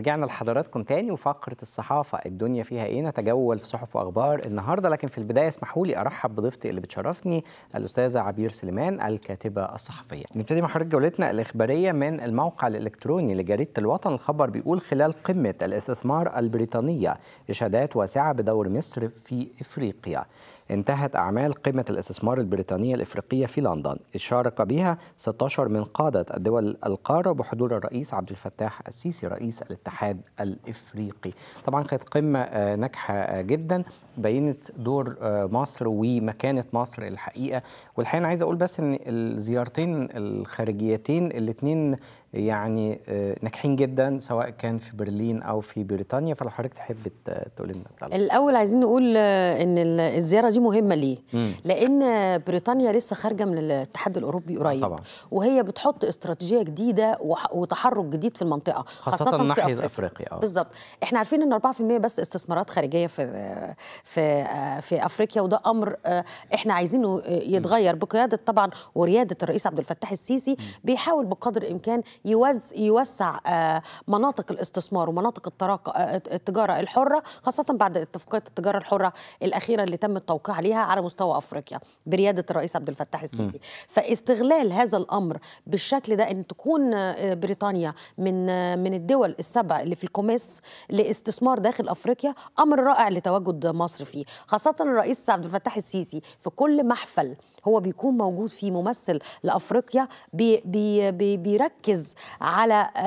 رجعنا لحضراتكم تاني وفقرة الصحافة الدنيا فيها ايه نتجول في صحف واخبار النهارده لكن في البداية اسمحوا لي ارحب بضيفتي اللي بتشرفني الاستاذة عبير سليمان الكاتبة الصحفية. نبتدي مع حضرتك جولتنا الاخبارية من الموقع الالكتروني لجريدة الوطن الخبر بيقول خلال قمة الاستثمار البريطانية اشادات واسعة بدور مصر في افريقيا. انتهت أعمال قمة الاستثمار البريطانية الإفريقية في لندن شارك بها 16 من قادة الدول القارة بحضور الرئيس عبد الفتاح السيسي رئيس الاتحاد الإفريقي طبعا كانت قمة آه، ناجحة آه، جدا بينت دور آه، مصر ومكانة مصر الحقيقة والحقيقه انا عايز اقول بس ان الزيارتين الخارجيتين الاثنين يعني آه، ناجحين جدا سواء كان في برلين او في بريطانيا فلو حضرتك تحب تقول لنا الاول عايزين نقول آه، ان الزياره دي مهمه ليه مم. لان بريطانيا لسه خارجه من الاتحاد الاوروبي آه، قريب طبعا. وهي بتحط استراتيجيه جديده وتحرك جديد في المنطقه خاصه, خاصة ناحيه افريقيا, أفريقيا. بالظبط احنا عارفين ان 4% بس استثمارات خارجيه في في في افريقيا وده امر احنا عايزينه يتغير الصغير بقياده طبعا ورياده الرئيس عبد الفتاح السيسي بيحاول بقدر الامكان يوز يوسع آه، مناطق الاستثمار ومناطق آه، التجاره الحره خاصه بعد اتفاقيه التجاره الحره الاخيره اللي تم التوقيع عليها على مستوى افريقيا برياده الرئيس عبد الفتاح السيسي م. فاستغلال هذا الامر بالشكل ده ان تكون آه، بريطانيا من من الدول السبع اللي في الكوميس لاستثمار داخل افريقيا امر رائع لتواجد مصر فيه خاصه الرئيس عبد الفتاح السيسي في كل محفل هو بيكون موجود في ممثل لافريقيا بي بي بي بيركز على آه،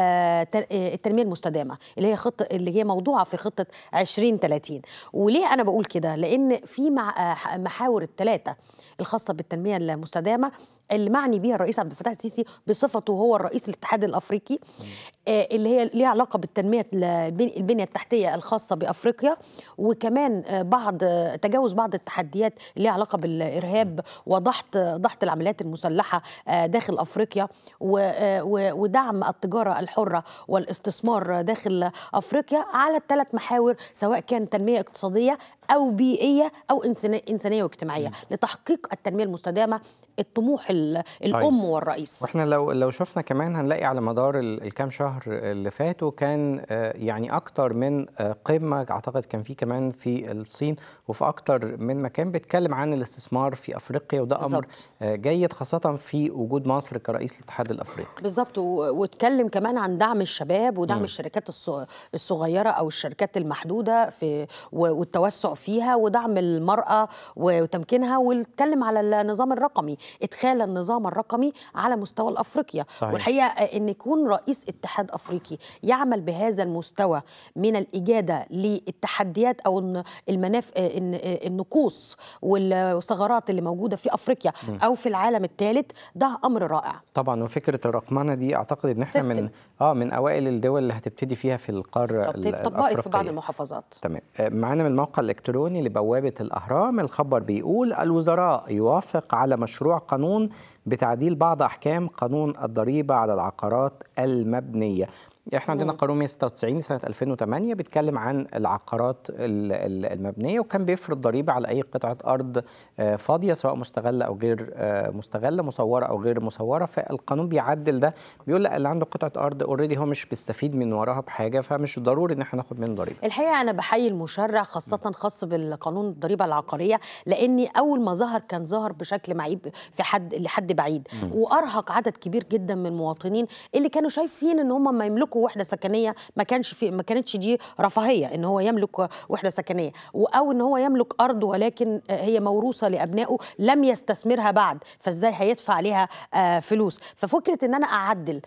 آه، التنميه المستدامه اللي هي خطه اللي هي موضوعه في خطه 2030 وليه انا بقول كده لان في آه، محاور الثلاثه الخاصه بالتنميه المستدامه اللي معني بيها الرئيس عبد الفتاح السيسي بصفته هو الرئيس الاتحاد الافريقي آه، اللي هي ليها علاقه بالتنميه البنيه التحتيه الخاصه بافريقيا وكمان بعض تجاوز بعض التحديات اللي ليها علاقه بالارهاب وضحت ضحت العمليات المسلحه آه، داخل افريقيا آه، ودعم التجاره الحره والاستثمار داخل افريقيا على الثلاث محاور سواء كان تنميه اقتصاديه او بيئيه او انسانيه واجتماعيه لتحقيق التنميه المستدامه الطموح طيب. الام والرئيس واحنا لو لو شفنا كمان هنلاقي على مدار الكام شهر اللي فاتوا كان آه، يعني اكتر من آه، قمه اعتقد كان في كمان في الصين وفي اكتر من مكان بيتكلم عن الاستثمار في افريقيا وده امر آه، جيد خاصه في وجود مصر كرئيس الاتحاد الافريقي بالظبط واتكلم كمان عن دعم الشباب ودعم م. الشركات الصغيره او الشركات المحدوده في والتوسع فيها ودعم المراه وتمكينها واتكلم على النظام الرقمي ادخال النظام الرقمي على مستوى الافريقيا صحيح. والحقيقه آه، ان يكون رئيس اتحاد افريقي يعمل بهذا المستوى من الاجاده للتحديات او المناف آه، آه، النقوص والثغرات اللي موجوده في افريقيا او في العالم الثالث ده امر رائع طبعا وفكره الرقمنه دي اعتقد ان احنا من اه من اوائل الدول اللي هتبتدي فيها في القاره الافريقيه في بعض المحافظات تمام معانا من الموقع الالكتروني لبوابه الاهرام الخبر بيقول الوزراء يوافق على مشروع قانون بتعديل بعض أحكام قانون الضريبة على العقارات المبنية احنا عندنا قانون 196 سنه 2008 بيتكلم عن العقارات المبنيه وكان بيفرض ضريبه على اي قطعه ارض آه، فاضيه سواء مستغله او غير آه، مستغله مصوره او غير مصوره فالقانون بيعدل ده بيقول لا اللي عنده قطعه ارض اوريدي هو مش بيستفيد من وراها بحاجه فمش ضروري ان احنا ناخد منه ضريبه. الحقيقه انا بحيي المشرع خاصه خاص بالقانون الضريبه العقاريه لاني اول ما ظهر كان ظهر بشكل معيب في حد لحد بعيد وارهق عدد كبير جدا من المواطنين اللي كانوا شايفين ان هم ما يملكوا يملكوا وحده سكنيه ما كانش في ما كانتش دي رفاهيه ان هو يملك وحده سكنيه او ان هو يملك ارض ولكن هي موروثه لابنائه لم يستثمرها بعد فازاي هيدفع عليها آه، فلوس ففكره ان انا اعدل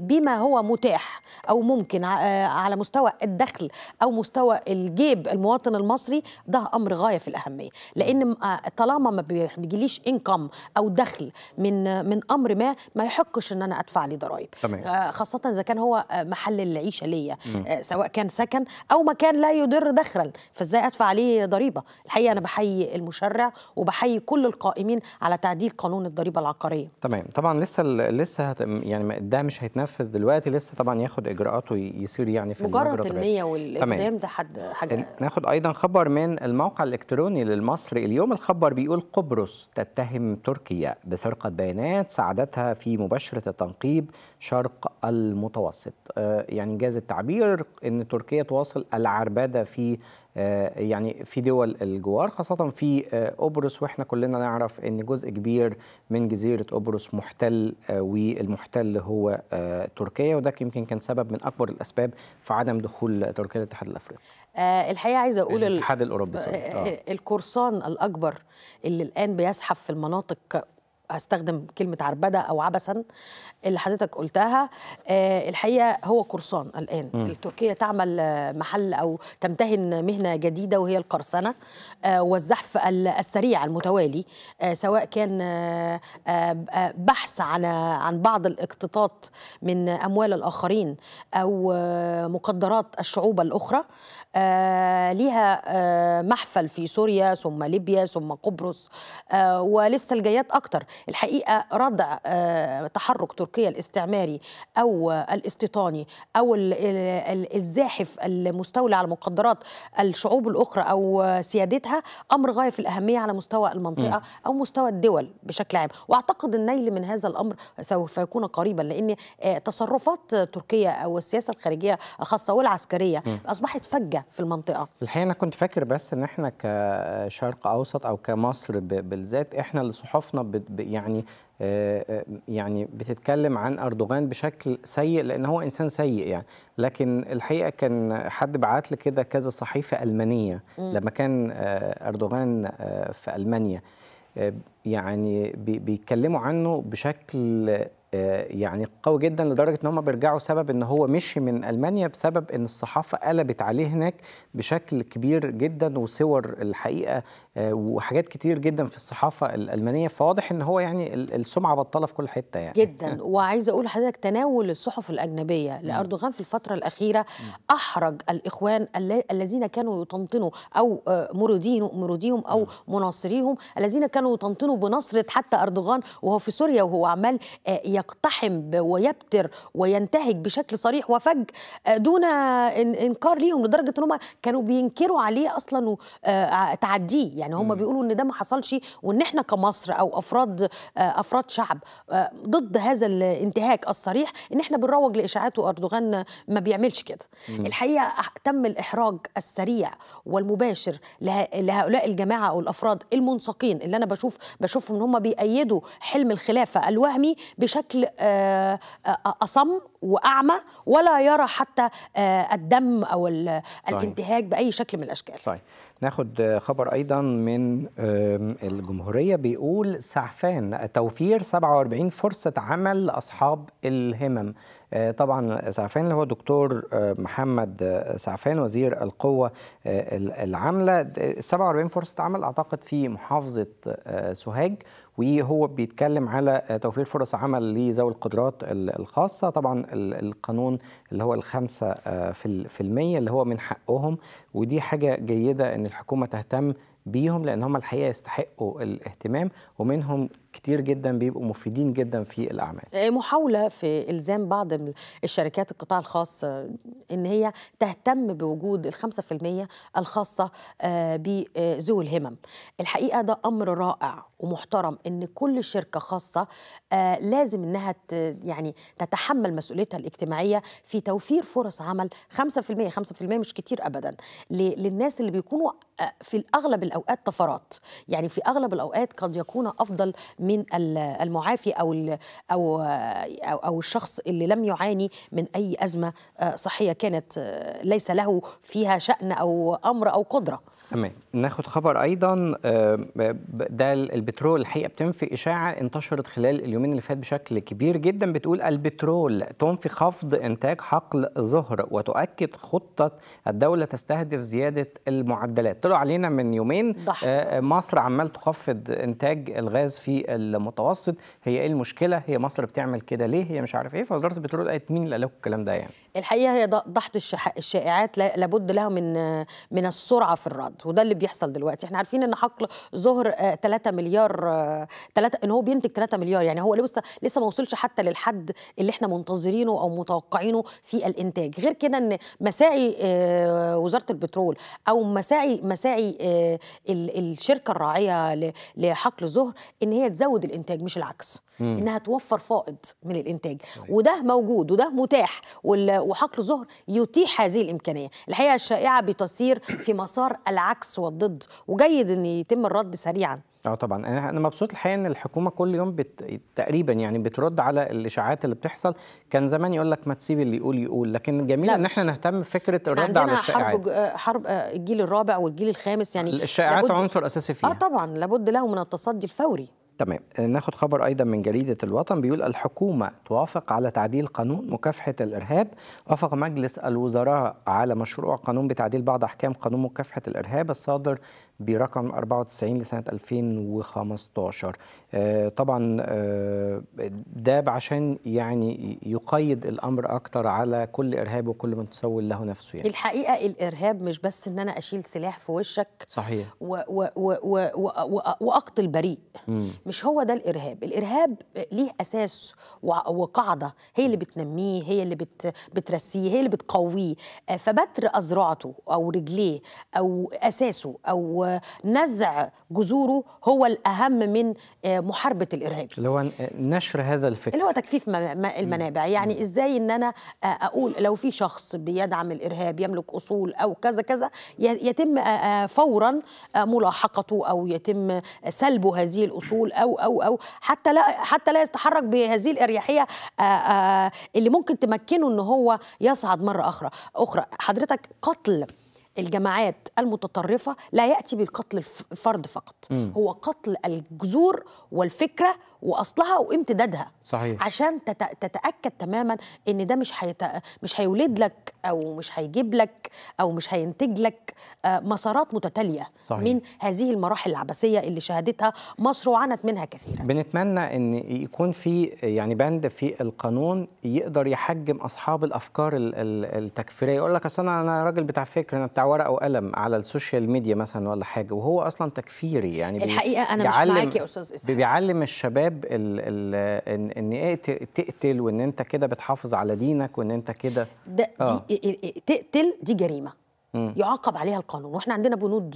بما هو متاح او ممكن آه، على مستوى الدخل او مستوى الجيب المواطن المصري ده امر غايه في الاهميه لان آه، طالما ما بيجيليش انكم او دخل من من امر ما ما يحقش ان انا ادفع عليه ضرائب آه، خاصه اذا كان هو محل العيشه ليا سواء كان سكن او مكان لا يدر دخلا فازاي ادفع عليه ضريبه الحقيقه انا بحيي المشرع وبحيي كل القائمين على تعديل قانون الضريبه العقاريه تمام طبعا لسه لسه يعني ده مش هيتنفذ دلوقتي لسه طبعا ياخد اجراءاته يصير يعني في مجرد النيه والاقدام ده حد حاجه ناخد ايضا خبر من الموقع الالكتروني للمصري اليوم الخبر بيقول قبرص تتهم تركيا بسرقه بيانات ساعدتها في مباشره التنقيب شرق المتوسط آه، يعني جاز التعبير ان تركيا تواصل العربده في آه، يعني في دول الجوار خاصة في قبرص آه، واحنا كلنا نعرف ان جزء كبير من جزيرة قبرص محتل آه، والمحتل هو تركيا وده يمكن كان سبب من اكبر الاسباب في عدم دخول تركيا للاتحاد الافريقي. الحقيقه عايزه اقول الاتحاد الاوروبي القرصان الاكبر اللي الان بيزحف في المناطق هستخدم كلمة عربدة أو عبثا اللي حضرتك قلتها أه الحقيقة هو قرصان الآن م. التركية تعمل محل أو تمتهن مهنة جديدة وهي القرصنة أه والزحف السريع المتوالي أه سواء كان آه، آه، بحث عن عن بعض الاقتطاط من أموال الآخرين أو آه، مقدرات الشعوب الأخرى آه، ليها آه، محفل في سوريا ثم ليبيا ثم قبرص آه، ولسه الجايات أكتر الحقيقة ردع تحرك تركيا الاستعماري أو الاستيطاني أو الزاحف المستولى على مقدرات الشعوب الأخرى أو سيادتها أمر غاية في الأهمية على مستوى المنطقة أو مستوى الدول بشكل عام وأعتقد النيل من هذا الأمر سوف يكون قريبا لأن تصرفات تركيا أو السياسة الخارجية الخاصة والعسكرية أصبحت فجة في المنطقة الحقيقة أنا كنت فاكر بس إن إحنا كشرق أوسط أو كمصر بالذات إحنا اللي صحفنا يعني آه، آه، يعني بتتكلم عن اردوغان بشكل سيء لان هو انسان سيء يعني لكن الحقيقه كان حد بعت لي كده كذا صحيفه المانيه لما كان آه، اردوغان في المانيا يعني بيتكلموا عنه بشكل آه، يعني قوي جدا لدرجه ان هم بيرجعوا سبب ان هو مشي من المانيا بسبب ان الصحافه قلبت عليه هناك بشكل كبير جدا وصور الحقيقه آه، وحاجات كتير جدا في الصحافه الالمانيه فواضح ان هو يعني السمعه بطاله في كل حته يعني جدا وعايزه اقول لحضرتك تناول الصحف الاجنبيه لاردوغان في الفتره الاخيره احرج الاخوان الذين كانوا يطنطنوا او آه، مروديهم او مناصريهم الذين كانوا يطنطنوا بنصره حتى اردوغان وهو في سوريا وهو عمال آه، يقتحم ويبتر وينتهج بشكل صريح وفج دون انكار ليهم لدرجه ان هم كانوا بينكروا عليه اصلا تعديه يعني. يعني هم بيقولوا ان ده ما حصلش وان احنا كمصر او افراد آه، افراد شعب آه، ضد هذا الانتهاك الصريح ان احنا بنروج لاشاعات واردوغان ما بيعملش كده الحقيقه تم الاحراج السريع والمباشر لهؤلاء الجماعه او الافراد المنسقين اللي انا بشوف بشوفهم ان هم بيأيدوا حلم الخلافه الوهمي بشكل آه، اصم واعمى ولا يرى حتى الدم او الانتهاك باي شكل من الاشكال صحيح. ناخد خبر ايضا من الجمهوريه بيقول سعفان توفير 47 فرصه عمل لاصحاب الهمم آه، طبعا سعفان اللي هو دكتور آه، محمد آه، سعفان وزير القوة العاملة 47 فرصة عمل أعتقد في محافظة سوهاج وهو بيتكلم على توفير فرص عمل لذوي القدرات الخاصة طبعا القانون اللي هو الخمسة في المية اللي هو من حقهم ودي حاجة جيدة أن الحكومة تهتم بيهم لأن هم الحقيقة يستحقوا الاهتمام ومنهم كتير جدا بيبقوا مفيدين جدا في الاعمال آه، محاوله في الزام بعض الشركات القطاع الخاص آه، ان هي تهتم بوجود ال 5% الخاصه آه، بذوي الهمم الحقيقه ده امر رائع ومحترم ان كل شركه خاصه آه، لازم انها يعني تتحمل مسؤوليتها الاجتماعيه في توفير فرص عمل 5% 5% مش كتير ابدا للناس اللي بيكونوا آه، في اغلب الاوقات طفرات يعني في اغلب الاوقات قد يكون افضل من المعافي او او آه، او, أو الشخص اللي لم يعاني من اي ازمه صحيه كانت ليس له فيها شان او امر او قدره تمام ناخد خبر ايضا ده البترول الحقيقه بتنفي اشاعه انتشرت خلال اليومين اللي فات بشكل كبير جدا بتقول البترول تنفي خفض انتاج حقل ظهر وتؤكد خطه الدوله تستهدف زياده المعدلات طلعوا علينا من يومين آه مصر عمال تخفض انتاج الغاز في المتوسط هي ايه المشكله هي مصر بتعمل كده ليه هي مش عارف ايه فوزاره البترول قالت مين اللي قال الكلام ده يعني الحقيقه هي ضحت الشائعات لابد لها من من السرعه في الرد وده اللي بيحصل دلوقتي احنا عارفين ان حقل ظهر 3 آه، مليار 3 آه، ان هو بينتج 3 مليار يعني هو لسه لسه ما وصلش حتى للحد اللي احنا منتظرينه او متوقعينه في الانتاج غير كده ان مساعي آه، وزاره البترول او مساعي مساعي الشركه الراعيه لحقل ظهر ان هي تزود الانتاج مش العكس مم. انها توفر فائض من الانتاج مم. طيب. وده موجود وده متاح وحقل الظهر يتيح هذه الامكانيه الحقيقه الشائعه بتسير في مسار العكس والضد وجيد ان يتم الرد سريعا اه طبعا انا انا مبسوط الحقيقه ان الحكومه كل يوم بت... تقريبا يعني بترد على الاشاعات اللي بتحصل كان زمان يقول لك ما تسيب اللي يقول يقول لكن جميل ان احنا نهتم بفكره الرد على الشائعات حرب حرب آه، الجيل الرابع والجيل الخامس يعني الشائعات لابد... عنصر اساسي فيها اه طبعا لابد له من التصدي الفوري تمام آه، ناخد خبر ايضا من جريده الوطن بيقول الحكومه توافق على تعديل قانون مكافحه الارهاب وافق مجلس الوزراء على مشروع قانون بتعديل بعض احكام قانون مكافحه الارهاب الصادر برقم 94 لسنه 2015 آه، طبعا آه، ده عشان يعني يقيد الامر اكتر على كل ارهاب وكل تسول له نفسه يعني الحقيقه الارهاب مش بس ان انا اشيل سلاح في وشك صحيح واقتل بريء مش هو ده الارهاب الارهاب ليه اساس وقاعده هي اللي بتنميه هي اللي بت بترسيه هي اللي بتقويه آه، فبتر ازرعته او رجليه او اساسه او نزع جذوره هو الاهم من آه، محاربه الارهاب اللي هو نشر هذا الفكر اللي هو تكفيف المنابع يعني ازاي ان انا آه، اقول لو في شخص بيدعم الارهاب يملك اصول او كذا كذا يتم فورا ملاحقته او يتم سلبه هذه الاصول او او او حتى لا حتى لا يتحرك بهذه الاريحيه آه، آه، اللي ممكن تمكنه ان هو يصعد مره اخرى اخرى حضرتك قتل الجماعات المتطرفه لا ياتي بالقتل الفرد فقط م. هو قتل الجذور والفكره واصلها وامتدادها صحيح عشان تتاكد تماما ان ده مش حيت... مش هيولد لك او مش هيجيب لك او مش هينتج لك آه، مسارات متتاليه صحيح. من هذه المراحل العبثيه اللي شهدتها مصر وعانت منها كثيرا بنتمنى ان يكون في يعني بند في القانون يقدر يحجم اصحاب الافكار التكفيريه يقول لك اصل انا راجل بتاع فكر انا بتاع ورقه وقلم على السوشيال ميديا مثلا ولا حاجه وهو اصلا تكفيري يعني الحقيقه انا مش معاك يا استاذ اسحاق بيعلم الشباب باب ال ال ان ايه تقتل وان انت كده بتحافظ على دينك وان انت كده ده آه. دي تقتل دي جريمه مم. يعاقب عليها القانون واحنا عندنا بنود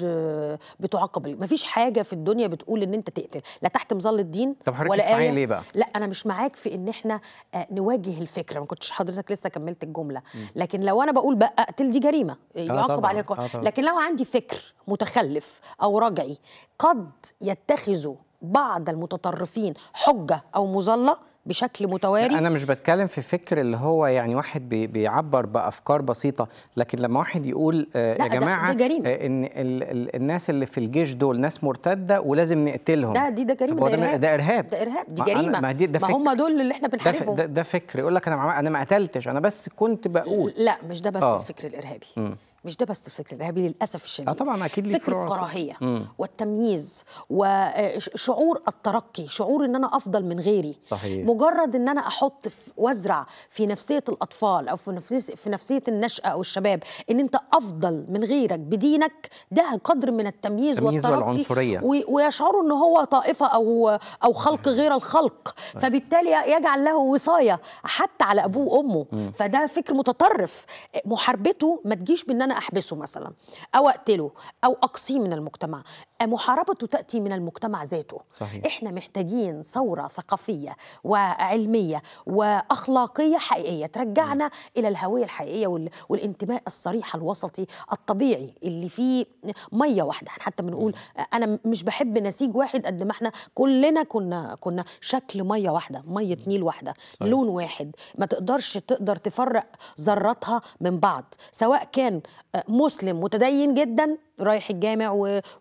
بتعاقب ما فيش حاجه في الدنيا بتقول ان انت تقتل لا تحت مظله الدين طب حضرتك ولا آية. ليه بقى لا انا مش معاك في ان احنا آه، نواجه الفكره ما كنتش حضرتك لسه كملت الجمله مم. لكن لو انا بقول بقى اقتل دي جريمه آه، يعاقب آه عليها القانون آه طبعًا. لكن لو عندي فكر متخلف او رجعي قد يتخذه بعض المتطرفين حجه او مظله بشكل متواري انا مش بتكلم في فكر اللي هو يعني واحد بيعبر بافكار بسيطه لكن لما واحد يقول آه، يا جماعه ده جريمة. آه، ان الـ الـ الناس اللي في الجيش دول ناس مرتده ولازم نقتلهم ده دي ده جريمه ده, ده, إرهاب. ده ارهاب ده ارهاب دي جريمه ما, دي ده ما هم دول اللي احنا بنحاربهم ده, ده, ده فكر يقول لك انا انا ما قتلتش انا بس كنت بقول لا مش ده بس آه. الفكر الارهابي م. مش ده بس الفكر الارهابي للاسف الشديد آه، طبعا اكيد ليه فكر الكراهيه والتمييز وشعور آه، الترقي شعور ان انا افضل من غيري صحيح. مجرد ان انا احط وازرع في نفسيه الاطفال او في نفسيه في نفسيه النشأة او الشباب ان انت افضل من غيرك بدينك ده قدر من التمييز, التمييز والترقي ويشعروا ان هو طائفه او او خلق غير الخلق طيب. فبالتالي يجعل له وصايه حتى على ابوه وامه فده فكر متطرف محاربته ما تجيش بان انا احبسه مثلا او اقتله او اقصيه من المجتمع محاربته تاتي من المجتمع ذاته صحيح. احنا محتاجين ثوره ثقافيه وعلميه واخلاقيه حقيقيه ترجعنا م. الى الهويه الحقيقيه وال... والانتماء الصريح الوسطي الطبيعي اللي فيه ميه واحده حتى بنقول انا مش بحب نسيج واحد قد ما احنا كلنا كنا كنا شكل ميه واحده ميه نيل واحده صحيح. لون واحد ما تقدرش تقدر تفرق ذراتها من بعض سواء كان مسلم متدين جدا رايح الجامع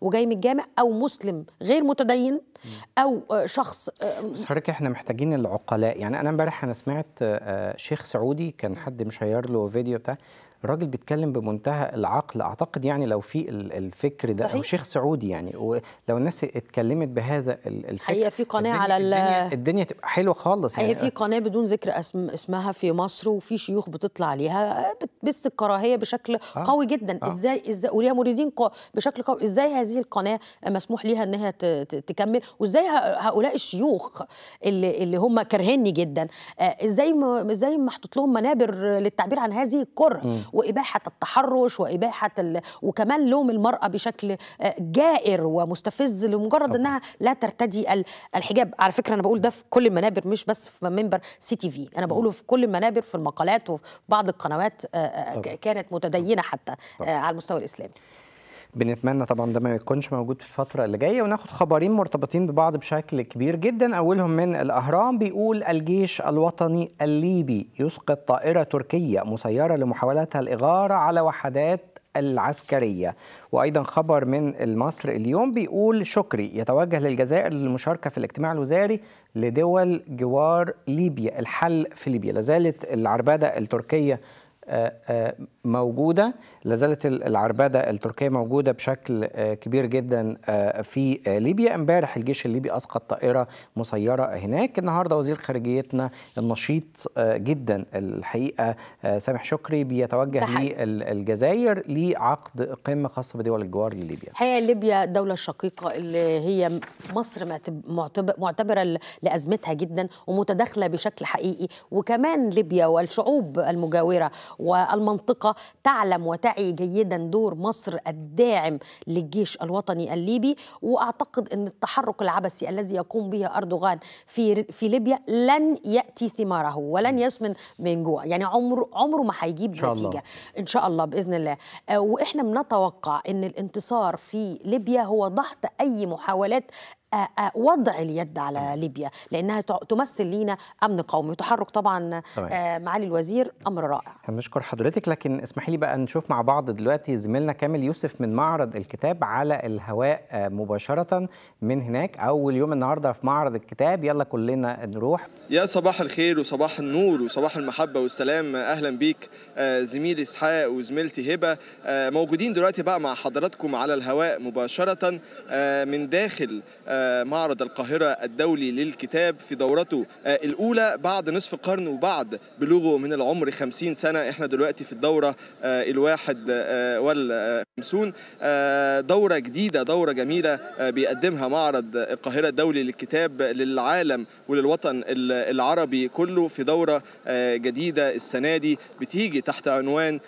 وجاي من الجامع او مسلم غير متدين او آه، شخص آه، بس حضرتك احنا محتاجين العقلاء يعني انا امبارح انا سمعت آه، شيخ سعودي كان حد مشير له فيديو بتاع الراجل بيتكلم بمنتهى العقل اعتقد يعني لو في الفكر ده صحيح. او شيخ سعودي يعني ولو الناس اتكلمت بهذا الفكر هي في قناه الدنيا على الدنيا, الدنيا تبقى حلوه خالص هي يعني في قناه بدون ذكر اسم اسمها في مصر وفي شيوخ بتطلع عليها بتبث الكراهيه بشكل آه. قوي جدا آه. ازاي ازاي وليها مريدين بشكل قوي ازاي هذه القناه مسموح ليها ان هي تكمل وازاي هؤلاء الشيوخ اللي اللي هم كارهيني جدا آه، ازاي ازاي محطوط لهم منابر للتعبير عن هذه الكره واباحه التحرش واباحه ال... وكمان لوم المراه بشكل آه، جائر ومستفز لمجرد انها لا ترتدي الحجاب على فكره انا بقول ده في كل المنابر مش بس في منبر سي تي في انا بقوله في كل المنابر في المقالات وفي بعض القنوات آه، آه، كانت متدينه حتى على المستوى الاسلامي بنتمنى طبعا ده ما يكونش موجود في الفتره اللي جايه وناخد خبرين مرتبطين ببعض بشكل كبير جدا اولهم من الاهرام بيقول الجيش الوطني الليبي يسقط طائره تركيه مسيره لمحاولتها الاغاره على وحدات العسكرية وأيضا خبر من المصر اليوم بيقول شكري يتوجه للجزائر للمشاركة في الاجتماع الوزاري لدول جوار ليبيا الحل في ليبيا لازالت العربدة التركية موجوده لازالت العربده التركيه موجوده بشكل آه، كبير جدا آه، في آه، ليبيا امبارح الجيش الليبي اسقط طائره مسيره هناك النهارده وزير خارجيتنا النشيط جدا الحقيقه سامح شكري بيتوجه للجزائر لعقد قمه خاصه بدول الجوار لليبيا الحقيقه ليبيا الدوله الشقيقه اللي هي مصر معتبره لازمتها جدا ومتداخله بشكل حقيقي وكمان ليبيا والشعوب المجاوره والمنطقة تعلم وتعي جيدا دور مصر الداعم للجيش الوطني الليبي وأعتقد أن التحرك العبثي الذي يقوم به أردوغان في, في ليبيا لن يأتي ثماره ولن يسمن من جوع يعني عمره عمره ما هيجيب نتيجة الله. إن شاء الله بإذن الله آه، وإحنا بنتوقع أن الانتصار في ليبيا هو ضغط أي محاولات آه، آه، وضع اليد على ليبيا لانها تمثل لينا امن قومي وتحرك طبعا آه، معالي الوزير امر رائع هنشكر حضرتك لكن اسمحي لي بقى نشوف مع بعض دلوقتي زميلنا كامل يوسف من معرض الكتاب على الهواء مباشره من هناك اول يوم النهارده في معرض الكتاب يلا كلنا نروح يا صباح الخير وصباح النور وصباح المحبه والسلام اهلا بيك زميلي اسحاق وزميلتي هبه موجودين دلوقتي بقى مع حضراتكم على الهواء مباشره من داخل معرض القاهرة الدولي للكتاب في دورته آه، الأولى بعد نصف قرن وبعد بلوغه من العمر 50 سنة احنا دلوقتي في الدورة آه، الواحد آه، والخمسون دورة جديدة دورة جميلة بيقدمها معرض القاهرة الدولي للكتاب للعالم وللوطن العربي كله في دورة جديدة السنة دي بتيجي تحت عنوان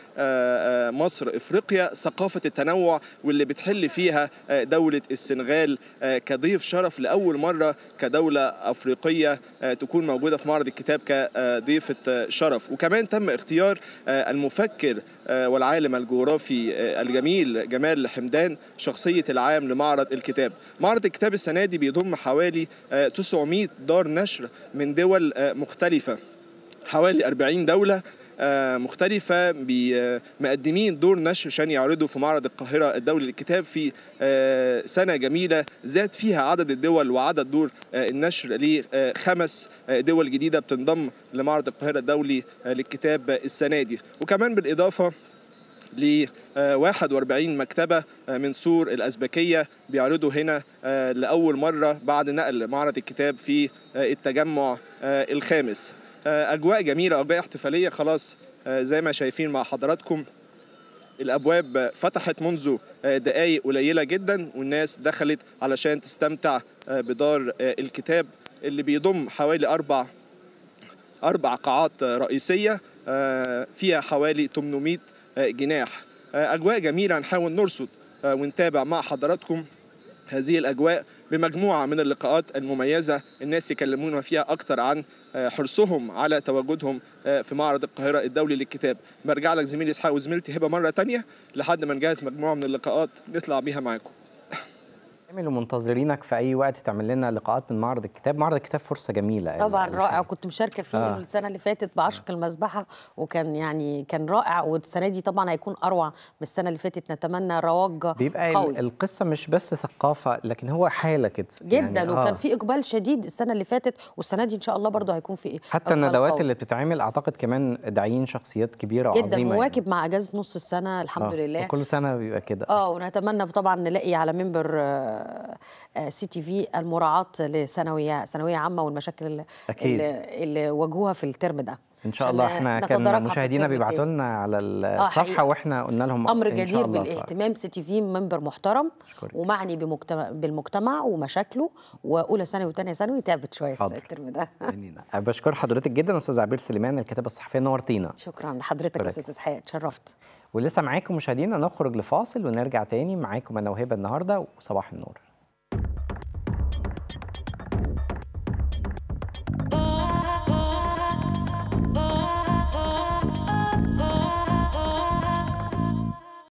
مصر إفريقيا ثقافة التنوع واللي بتحل فيها دولة السنغال كضيف ضيف شرف لاول مره كدوله افريقيه آه، تكون موجوده في معرض الكتاب كضيفه آه، شرف وكمان تم اختيار آه، المفكر والعالم الجغرافي الجميل جمال حمدان شخصيه العام لمعرض الكتاب معرض الكتاب السنه دي بيضم حوالي 900 دار نشر من دول مختلفه حوالي 40 دوله آه، مختلفة آه، مقدمين دور نشر عشان يعرضوا في معرض القاهرة الدولي للكتاب في آه، سنة جميلة زاد فيها عدد الدول وعدد دور النشر لخمس دول جديدة بتنضم لمعرض القاهرة الدولي للكتاب السنة دي وكمان بالإضافة ل 41 مكتبة من سور الأزبكية بيعرضوا هنا لأول مرة بعد نقل معرض الكتاب في التجمع الخامس آه، اجواء جميله اجواء احتفاليه خلاص آه، زي ما شايفين مع حضراتكم الابواب فتحت منذ آه، دقائق قليله جدا والناس دخلت علشان تستمتع بدار الكتاب اللي بيضم حوالي اربع اربع قاعات رئيسيه فيها حوالي 800 جناح اجواء جميله هنحاول نرصد ونتابع مع حضراتكم هذه الأجواء بمجموعة من اللقاءات المميزة الناس يكلمونا فيها أكتر عن آه، حرصهم على تواجدهم آه، في معرض القاهرة الدولي للكتاب برجع لك زميلي إسحاق وزميلتي هبة مرة تانية لحد ما نجهز مجموعة من اللقاءات نطلع بيها معاكم كامل ومنتظرينك في اي وقت تعمل لنا لقاءات من معرض الكتاب معرض الكتاب فرصه جميله طبعا يعني رائع كنت مشاركه فيه آه. السنه اللي فاتت بعشق آه. المذبحه وكان يعني كان رائع والسنه دي طبعا هيكون اروع من السنه اللي فاتت نتمنى رواج بيبقى قوي. القصه مش بس ثقافه لكن هو حاله كده جدا يعني وكان آه. في اقبال شديد السنه اللي فاتت والسنه دي ان شاء الله برده هيكون في حتى الندوات اللي بتتعمل اعتقد كمان داعيين شخصيات كبيره جدا وعظيمه مواكب يعني. مع اجازه نص السنه آه. الحمد آه. لله كل سنه بيبقى كده اه ونتمنى طبعا نلاقي على منبر آه، آه، آه، سي تي في المراعاه لثانويه ثانويه عامه والمشاكل أكيد. اللي, اللي واجهوها في الترم ده ان شاء الله احنا كان مشاهدينا بيبعتوا لنا على آه، الصفحه آه واحنا قلنا لهم امر جدير طيب. بالاهتمام سي تي في منبر محترم شكرك. ومعني بمجتمع بالمجتمع ومشاكله واولى ثانوي وثانيه ثانوي تعبت شويه الترم ده بشكر حضرتك جدا استاذ عبير سليمان الكاتبه الصحفيه نورتينا شكرا لحضرتك استاذ اسحاق تشرفت ولسه معاكم مشاهدينا نخرج لفاصل ونرجع تاني معاكم انا وهبه النهارده وصباح النور